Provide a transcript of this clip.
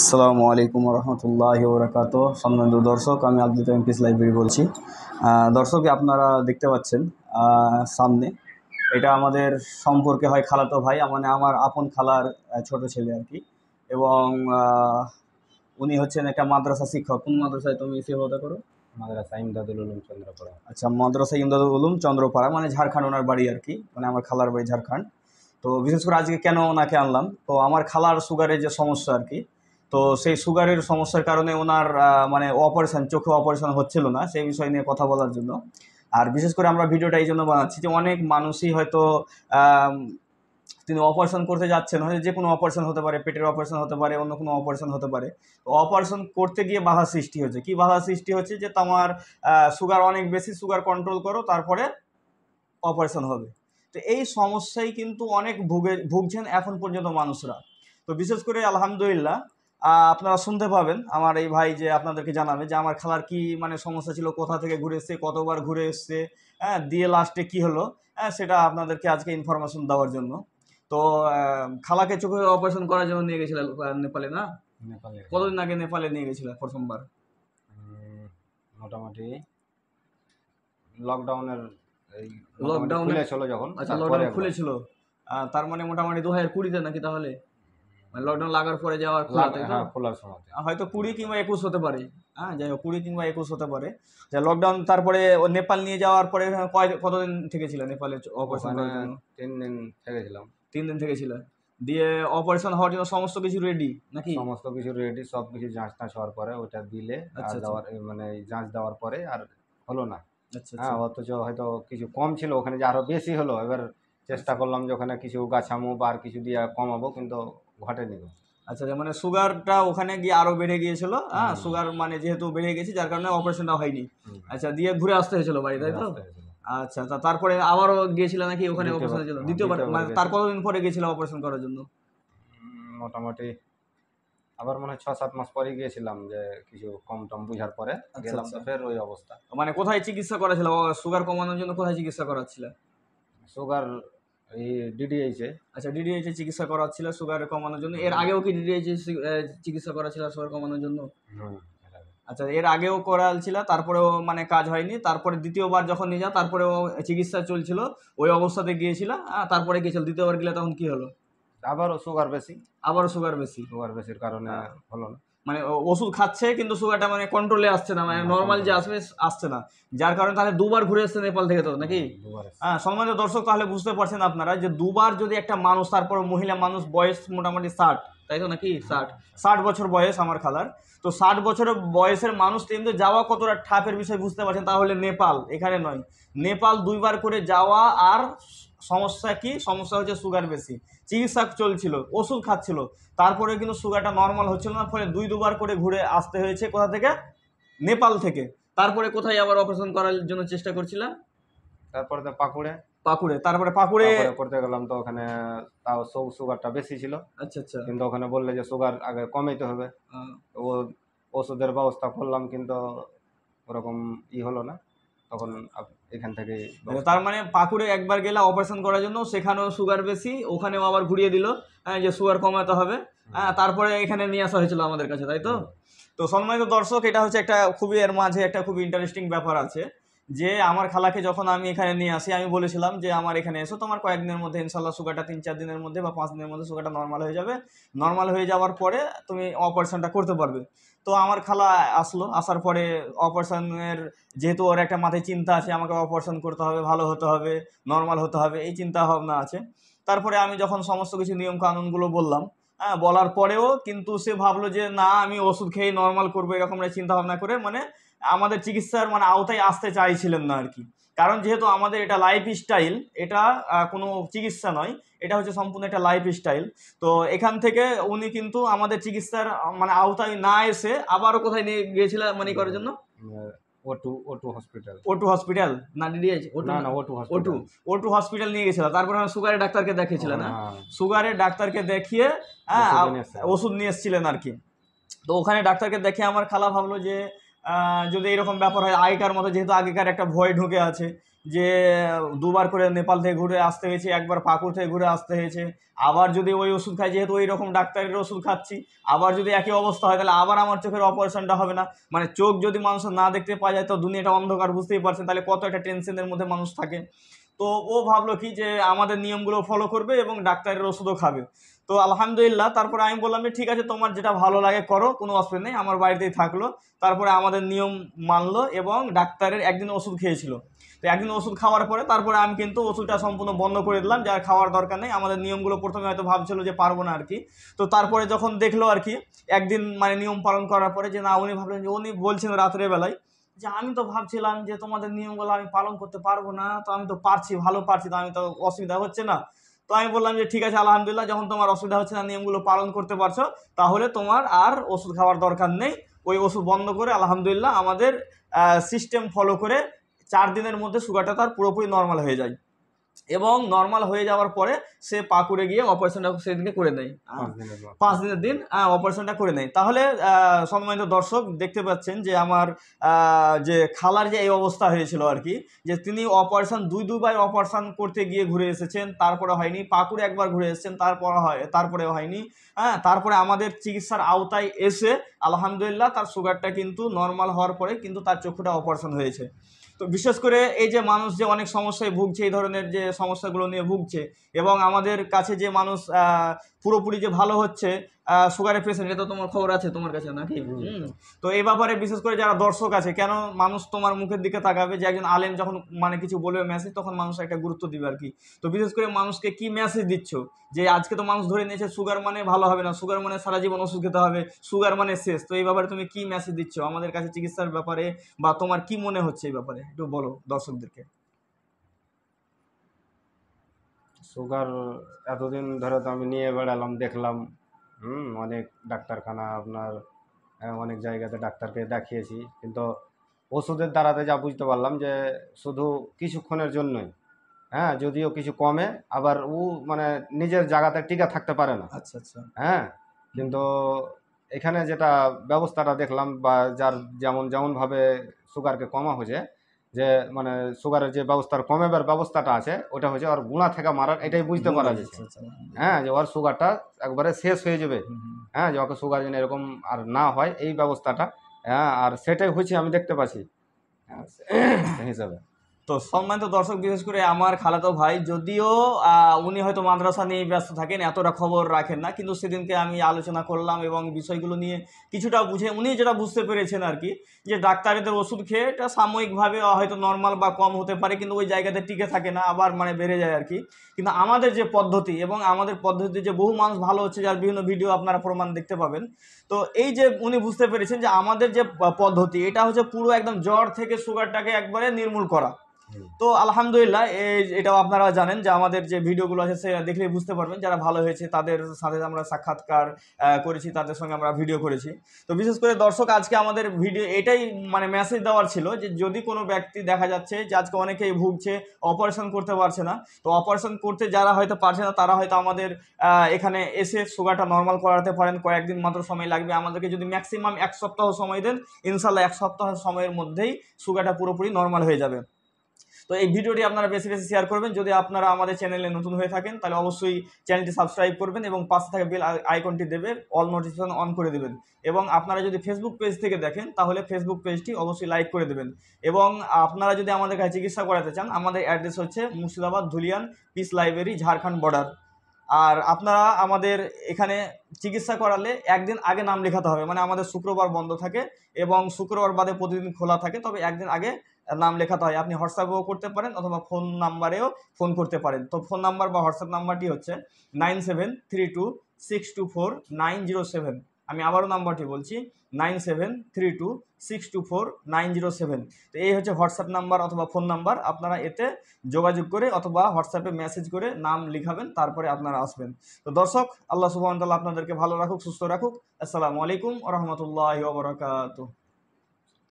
আসসালামু আলাইকুম রহমতুল্লাহ ওরাকাত সম্মানিত দর্শক আমি আব্দুল কাইম পিস লাইব্রেরি বলছি দর্শক আপনারা দেখতে পাচ্ছেন সামনে এটা আমাদের সম্পর্কে হয় খালাতো ভাই মানে আমার আপন খালার ছোট ছেলে আর কি এবং উনি হচ্ছেন একটা মাদ্রাসা শিক্ষক কোন মাদ্রাসায় তুমি সেবা করো মাদ্রাসা ইমদাদুল উলুম চন্দ্রপাড়া আচ্ছা মাদ্রাসা ইমদাদুল উলুম চন্দ্রপাড়া মানে ঝাড়খণ্ড ওনার বাড়ি আর কি মানে আমার খালার বাড়ি ঝাড়খণ্ড তো বিশেষ করে আজকে কেন ওনাকে আনলাম তো আমার খালার সুগারের যে সমস্যা আর কি তো সেই সুগারের সমস্যার কারণে ওনার মানে অপারেশন চোখে অপারেশন হচ্ছিল না সেই বিষয় নিয়ে কথা বলার জন্য আর বিশেষ করে আমরা ভিডিওটা এই জন্য বানাচ্ছি যে অনেক মানুষই হয়তো তিনি অপারেশন করতে যাচ্ছেন হয়তো যে কোনো অপারেশন হতে পারে পেটের অপারেশন হতে পারে অন্য কোনো অপারেশন হতে পারে তো অপারেশন করতে গিয়ে বাধা সৃষ্টি হচ্ছে কি বাধা সৃষ্টি হচ্ছে যে তোমার সুগার অনেক বেশি সুগার কন্ট্রোল করো তারপরে অপারেশন হবে তো এই সমস্যায় কিন্তু অনেক ভুগে ভুগছেন এখন পর্যন্ত মানুষরা তো বিশেষ করে আলহামদুলিল্লাহ আপনারা শুনতে পাবেন আমার এই ভাই যে আপনাদেরকে জানাবে যে আমার খালার কি মানে সমস্যা ছিল কোথা থেকে ঘুরে এসছে কতবার ঘুরে এসছে হ্যাঁ দিয়ে লাস্টে কি হলো হ্যাঁ সেটা আপনাদেরকে আজকে ইনফরমেশন দেওয়ার জন্য তো খালাকে চোখে অপারেশন করার জন্য নিয়ে গেছিল নেপালে না কতদিন আগে নেপালে নিয়ে গেছিল প্রথমবার মোটামুটি লকডাউনের লকডাউন খুলেছিল যখন আচ্ছা লকডাউন খুলেছিল তার মানে মোটামুটি দু হাজার কুড়িতে নাকি তাহলে লকডাউন মানে লাগার পরে যাওয়ার হ্যাঁ খোলার সময় হয়তো কুড়ি কিংবা একুশ হতে পারে হ্যাঁ যাই হোক কুড়ি কিংবা একুশ হতে পারে যে লকডাউন তারপরে ও নেপাল নিয়ে যাওয়ার পরে হ্যাঁ, কয় কতদিন থেকে ছিল নেপালে অপারেশন তিন দিন থেকেছিলাম তিন দিন থেকে ছিল দিয়ে অপারেশন হওয়ার জন্য সমস্ত কিছু রেডি নাকি সমস্ত কিছু রেডি সব কিছু যাঁচ টাঁচ হওয়ার পরে ওটা দিলে দেওয়ার আচ্ছা, আচ্ছা। মানে যাঁচ দেওয়ার পরে আর হলো না আচ্ছা, হ্যাঁ অথচ হয়তো কিছু কম ছিল ওখানে যে আরো বেশি হলো এবার চেষ্টা করলাম যে ওখানে কিছু গাছামো বা আর কিছু দিয়ে কমাবো কিন্তু ঘটেনি আচ্ছা মানে সুগারটা ওখানে গিয়ে আরো বেড়ে গিয়েছিল হ্যাঁ সুগার মানে যেহেতু বেড়ে গেছে যার কারণে অপারেশনটা হয়নি আচ্ছা দিয়ে ঘুরে আসতে হয়েছিল বাড়ি তাই তো আচ্ছা তারপরে আবারও গিয়েছিল নাকি ওখানে অপারেশন হয়েছিল হ্যাঁ, দ্বিতীয়বার মানে তার কতদিন পরে গিয়েছিল অপারেশন করার জন্য মোটামুটি আবার মনে হয় ছ সাত মাস পরে গিয়েছিলাম যে কিছু কম টম বুঝার পরে আচ্ছা, আচ্ছা। গেলাম তো ফের ওই অবস্থা মানে কোথায় চিকিৎসা করেছিল সুগার কমানোর জন্য কোথায় চিকিৎসা করাচ্ছিল সুগার এই ডিডিএইচে আচ্ছা ডিডিএইচে চিকিৎসা করা ছিল সুগার কমানোর জন্য এর আগেও কি ডিডিএইচে চিকিৎসা করা ছিল সুগার কমানোর জন্য আচ্ছা এর আগেও করা ছিল তারপরেও মানে কাজ হয়নি তারপরে দ্বিতীয়বার যখন নিয়ে যাও তারপরেও চিকিৎসা চলছিল ওই অবস্থাতে গিয়েছিল তারপরে গিয়েছিল দ্বিতীয়বার গেলে তখন কি হলো আবারও সুগার বেশি আবারও সুগার বেশি সুগার বেশির কারণে হ্যাঁ। হলো না মানে ওষুধ খাচ্ছে কিন্তু সুগারটা মানে কন্ট্রোলে আসছে না মানে নর্মাল যে আসবে আসছে না যার কারণে তাহলে দুবার ঘুরে আসছে নেপাল থেকে তো নাকি হ্যাঁ সম্মানিত দর্শক তাহলে বুঝতে পারছেন আপনারা যে দুবার যদি একটা মানুষ তারপর মহিলা মানুষ বয়স মোটামুটি ষাট তাই তো নাকি ষাট ষাট বছর বয়স আমার খালার তো ষাট বছর বয়সের মানুষ কিন্তু যাওয়া কতটা ঠাপের বিষয় বুঝতে পারছেন তাহলে নেপাল এখানে নয় নেপাল দুইবার করে যাওয়া আর সমস্যা কি সমস্যা হচ্ছে সুগার বেশি চিকিৎসা চলছিল ওষুধ খাচ্ছিল তারপরে কিন্তু সুগারটা নর্মাল হচ্ছিল না ফলে দুই দুবার করে ঘুরে আসতে হয়েছে কোথা থেকে নেপাল থেকে তারপরে কোথায় আবার অপারেশন করার জন্য চেষ্টা করছিলাম তারপরে তো পাকুড়ে পাকুড়ে তারপরে পাকুড়ে করতে গেলাম তো ওখানে তাও সুগারটা বেশি ছিল আচ্ছা আচ্ছা কিন্তু ওখানে বললে যে সুগার আগে কমাইতে হবে ও ওষুধের ব্যবস্থা করলাম কিন্তু ওরকম ই হলো না তখন এখান থেকে তার মানে পাকুড়ে একবার গেলে অপারেশন করার জন্য সেখানেও সুগার বেশি ওখানেও আবার ঘুরিয়ে দিল হ্যাঁ, যে সুগার কমাতে হবে হ্যাঁ তারপরে এখানে নিয়ে আসা হয়েছিল আমাদের কাছে তাই তো তো সম্মানিত দর্শক এটা হচ্ছে একটা খুবই এর মাঝে একটা খুবই ইন্টারেস্টিং ব্যাপার আছে যে আমার খালাকে যখন আমি এখানে নিয়ে আসি আমি বলেছিলাম যে আমার এখানে এসো তোমার কয়েকদিনের মধ্যে ইনশাল্লাহ সুগারটা তিন চার দিনের মধ্যে বা পাঁচ দিনের মধ্যে সুগারটা নর্মাল হয়ে যাবে নর্মাল হয়ে যাওয়ার পরে তুমি অপারেশনটা করতে পারবে তো আমার খালা আসলো আসার পরে অপারেশনের যেহেতু ওর একটা মাথায় চিন্তা আছে আমাকে অপারেশন করতে হবে ভালো হতে হবে নর্মাল হতে হবে এই চিন্তা ভাবনা আছে তারপরে আমি যখন সমস্ত কিছু নিয়ম কানুনগুলো বললাম হ্যাঁ বলার পরেও কিন্তু সে ভাবলো যে না আমি ওষুধ খেয়ে নর্মাল করবো এরকম চিন্তা ভাবনা করে মানে আমাদের চিকিৎসার মানে আওতায় আসতে চাইছিলেন না আর কি কারণ যেহেতু আমাদের এটা লাইফ স্টাইল এটা কোনো চিকিৎসা নয় এটা হচ্ছে সম্পূর্ণ একটা লাইফ স্টাইল তো এখান থেকে উনি কিন্তু আমাদের চিকিৎসার মানে আওতায় না এসে আবারও কোথায় নিয়ে গিয়েছিল মানে করার জন্য ওটু হসপিটাল হসপিটাল নিয়ে গেছিলাম সুগারের ডাক্তারকে সুগারের হ্যাঁ। ডাক্তারকে দেখিয়ে হ্যাঁ, ওষুধ নিয়ে এসেছিলেন আর কি তো ওখানে ডাক্তারকে দেখে আমার খালা ভাবলো যে যদি এরকম ব্যাপার হয় আগেকার মতো যেহেতু আগেকার একটা ভয় ঢুকে আছে যে দুবার করে নেপাল থেকে ঘুরে আসতে হয়েছে একবার পাকুড় থেকে ঘুরে আসতে হয়েছে আবার যদি ওই ওষুধ খাই যেহেতু ওই রকম ডাক্তারের ওষুধ খাচ্ছি আবার যদি একই অবস্থা হয় তাহলে আবার আমার চোখের অপারেশনটা হবে না মানে চোখ যদি মানুষ না দেখতে পাওয়া যায় তো দুনিয়াটা অন্ধকার বুঝতেই পারছেন তাহলে কত একটা টেনশনের মধ্যে মানুষ থাকে তো ও ভাবলো কি যে আমাদের নিয়মগুলো ফলো করবে এবং ডাক্তারের ওষুধও খাবে তো আলহামদুলিল্লাহ তারপরে আমি বললাম যে ঠিক আছে তোমার যেটা ভালো লাগে করো কোনো অসুবিধা নেই আমার বাড়িতেই থাকলো তারপরে আমাদের নিয়ম মানলো এবং ডাক্তারের একদিন ওষুধ খেয়েছিল তো একদিন ওষুধ খাওয়ার পরে তারপরে আমি কিন্তু ওষুধটা সম্পূর্ণ বন্ধ করে দিলাম যার খাওয়ার দরকার নেই আমাদের নিয়মগুলো প্রথমে হয়তো ভাবছিল যে পারবো না আর কি তো তারপরে যখন দেখলো আর কি একদিন মানে নিয়ম পালন করার পরে যে না উনি ভাবলেন যে উনি বলছেন রাত্রেবেলায় যে আমি তো ভাবছিলাম যে তোমাদের নিয়মগুলো আমি পালন করতে পারবো না তো আমি তো পারছি ভালো পারছি তো আমি তো অসুবিধা হচ্ছে না তো আমি বললাম যে ঠিক আছে আলহামদুলিল্লাহ যখন তোমার অসুবিধা হচ্ছে না নিয়মগুলো পালন করতে পারছো তাহলে তোমার আর ওষুধ খাওয়ার দরকার নেই ওই ওষুধ বন্ধ করে আলহামদুলিল্লাহ আমাদের সিস্টেম ফলো করে চার দিনের মধ্যে সুগারটা তার পুরোপুরি নর্মাল হয়ে যায় এবং নর্মাল হয়ে যাওয়ার পরে সে পাকুড়ে গিয়ে অপারেশনটা সেদিনকে করে নেয় পাঁচ দিনের দিন অপারেশনটা করে নেয় তাহলে সম্মানিত দর্শক দেখতে পাচ্ছেন যে আমার যে খালার যে এই অবস্থা হয়েছিল আর কি যে তিনি অপারেশন দুই দুবার অপারেশন করতে গিয়ে ঘুরে এসেছেন তারপরে হয়নি পাকুড়ে একবার ঘুরে এসেছেন তারপর হয় তারপরে হয়নি হ্যাঁ তারপরে আমাদের চিকিৎসার আওতায় এসে আলহামদুলিল্লাহ তার সুগারটা কিন্তু নর্মাল হওয়ার পরে কিন্তু তার চক্ষুটা অপারেশন হয়েছে তো বিশেষ করে এই যে মানুষ যে অনেক সমস্যায় ভুগছে এই ধরনের যে সমস্যাগুলো নিয়ে ভুগছে এবং আমাদের কাছে যে মানুষ পুরোপুরি যে ভালো হচ্ছে সুগারের পেশেন্ট এটা তোমার খবর আছে তোমার কাছে নাকি তো এই ব্যাপারে বিশেষ করে যারা দর্শক আছে কেন মানুষ তোমার মুখের দিকে তাকাবে যে একজন আলেম যখন মানে কিছু বলবে মেসেজ তখন মানুষ একটা গুরুত্ব দিবে আর কি তো বিশেষ করে মানুষকে কি মেসেজ দিচ্ছ যে আজকে তো মানুষ ধরে নিয়েছে সুগার মানে ভালো হবে না সুগার মানে সারা জীবন ওষুধ খেতে হবে সুগার মানে শেষ তো এই ব্যাপারে তুমি কি মেসেজ দিচ্ছ আমাদের কাছে চিকিৎসার ব্যাপারে বা তোমার কি মনে হচ্ছে এই ব্যাপারে একটু বলো দর্শকদেরকে সুগার এতদিন ধরে তো আমি নিয়ে বেড়ালাম দেখলাম হুম অনেক ডাক্তারখানা আপনার হ্যাঁ, অনেক জায়গাতে ডাক্তারকে দেখিয়েছি কিন্তু ওষুধের দ্বারাতে যা বুঝতে পারলাম যে শুধু কিছুক্ষণের জন্যই হ্যাঁ যদিও কিছু কমে আবার ও মানে নিজের জায়গাতে টিকা থাকতে পারে না আচ্ছা আচ্ছা হ্যাঁ কিন্তু এখানে যেটা ব্যবস্থাটা দেখলাম বা যার যেমন যেমনভাবে সুগারকে কমা হয়েছে যে মানে সুগারের যে ব্যবস্থার কমেবার ব্যবস্থাটা আছে ওটা হচ্ছে ওর গুঁড়া থেকে মারার এটাই বুঝতে পারা যাচ্ছে হ্যাঁ যে ওর সুগারটা একবারে শেষ হয়ে যাবে হ্যাঁ যে ওকে সুগার যেন এরকম আর না হয় এই ব্যবস্থাটা হ্যাঁ আর সেটাই হচ্ছে আমি দেখতে পাচ্ছি হ্যাঁ, হিসাবে তো সম্মানিত দর্শক বিশেষ করে আমার খালাতো ভাই যদিও উনি হয়তো মাদ্রাসা নিয়ে ব্যস্ত থাকেন এতটা খবর রাখেন না কিন্তু সেদিনকে আমি আলোচনা করলাম এবং বিষয়গুলো নিয়ে কিছুটা বুঝে উনি যেটা বুঝতে পেরেছেন আর কি যে ডাক্তারদের ওষুধ খেয়ে এটা সাময়িকভাবে হয়তো নর্মাল বা কম হতে পারে কিন্তু ওই জায়গাতে টিকে থাকে না আবার মানে বেড়ে যায় আর কি কিন্তু আমাদের যে পদ্ধতি এবং আমাদের পদ্ধতি যে বহু মানুষ ভালো হচ্ছে যার বিভিন্ন ভিডিও আপনারা প্রমাণ দেখতে পাবেন তো এই যে উনি বুঝতে পেরেছেন যে আমাদের যে পদ্ধতি এটা হচ্ছে পুরো একদম জ্বর থেকে সুগারটাকে একবারে নির্মূল করা তো আলহামদুলিল্লাহ এটাও আপনারা জানেন যে আমাদের যে ভিডিওগুলো আছে সে দেখলে বুঝতে পারবেন যারা ভালো হয়েছে তাদের সাথে আমরা সাক্ষাৎকার করেছি তাদের সঙ্গে আমরা ভিডিও করেছি তো বিশেষ করে দর্শক আজকে আমাদের ভিডিও এটাই মানে মেসেজ দেওয়ার ছিল যে যদি কোনো ব্যক্তি দেখা যাচ্ছে যে আজকে অনেকেই ভুগছে অপারেশন করতে পারছে না তো অপারেশন করতে যারা হয়তো পারছে না তারা হয়তো আমাদের এখানে এসে সুগারটা নর্মাল করাতে পারেন কয়েকদিন মাত্র সময় লাগবে আমাদেরকে যদি ম্যাক্সিমাম এক সপ্তাহ সময় দেন ইনশাল্লাহ এক সপ্তাহ সময়ের মধ্যেই সুগারটা পুরোপুরি নর্মাল হয়ে যাবে তো এই ভিডিওটি আপনারা বেশি বেশি শেয়ার করবেন যদি আপনারা আমাদের চ্যানেলে নতুন হয়ে থাকেন তাহলে অবশ্যই চ্যানেলটি সাবস্ক্রাইব করবেন এবং পাশে থাকা বেল আইকনটি দেবে অল নোটিফিকেশন অন করে দেবেন এবং আপনারা যদি ফেসবুক পেজ থেকে দেখেন তাহলে ফেসবুক পেজটি অবশ্যই লাইক করে দেবেন এবং আপনারা যদি আমাদের কাছে চিকিৎসা করাতে চান আমাদের অ্যাড্রেস হচ্ছে Murshidabad Dhulian peace library Jharkhand border আর আপনারা আমাদের এখানে চিকিৎসা করালে একদিন আগে নাম লেখাতে হবে মানে আমাদের শুক্রবার বন্ধ থাকে এবং শুক্রবার বাদে প্রতিদিন খোলা থাকে তবে একদিন আগে নাম লেখাতে হয় আপনি হোয়াটসঅ্যাপেও করতে পারেন অথবা ফোন নাম্বারেও ফোন করতে পারেন তো ফোন নাম্বার বা হোয়াটসঅ্যাপ নাম্বারটি হচ্ছে nine seven three two six two four nine zero seven আমি আবারও নাম্বারটি বলছি nine seven three two six two four nine zero seven তো এই হচ্ছে হোয়াটসঅ্যাপ নাম্বার অথবা ফোন নাম্বার আপনারা এতে যোগাযোগ করে অথবা হোয়াটসঅ্যাপে মেসেজ করে নাম লিখাবেন তারপরে আপনারা আসবেন তো দর্শক আল্লাহ সুবাহ আপনাদেরকে ভালো রাখুক সুস্থ রাখুক আসসালামু আলাইকুম রহমতুল্লাহ বরাকাতু